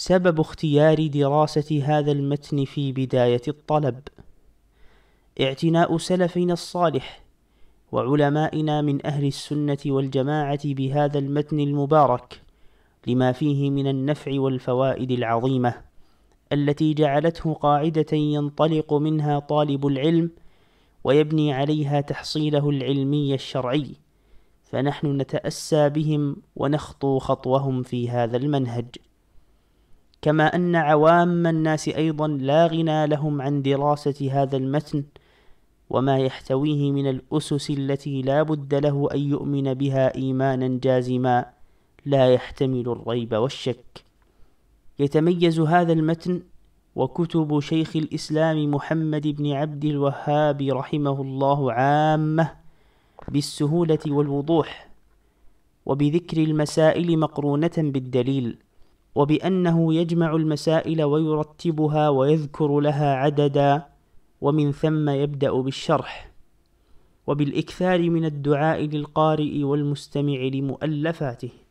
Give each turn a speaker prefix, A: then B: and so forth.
A: سبب اختيار دراسة هذا المتن في بداية الطلب اعتناء سلفنا الصالح وعلمائنا من أهل السنة والجماعة بهذا المتن المبارك لما فيه من النفع والفوائد العظيمة التي جعلته قاعدة ينطلق منها طالب العلم ويبني عليها تحصيله العلمي الشرعي فنحن نتأسى بهم ونخطو خطوهم في هذا المنهج كما أن عوام الناس أيضا لا غنى لهم عن دراسة هذا المتن وما يحتويه من الأسس التي لا بد له أن يؤمن بها إيمانا جازما لا يحتمل الريب والشك يتميز هذا المتن وكتب شيخ الإسلام محمد بن عبد الوهاب رحمه الله عامة بالسهولة والوضوح وبذكر المسائل مقرونة بالدليل وبأنه يجمع المسائل ويرتبها ويذكر لها عددا ومن ثم يبدأ بالشرح وبالإكثار من الدعاء للقارئ والمستمع لمؤلفاته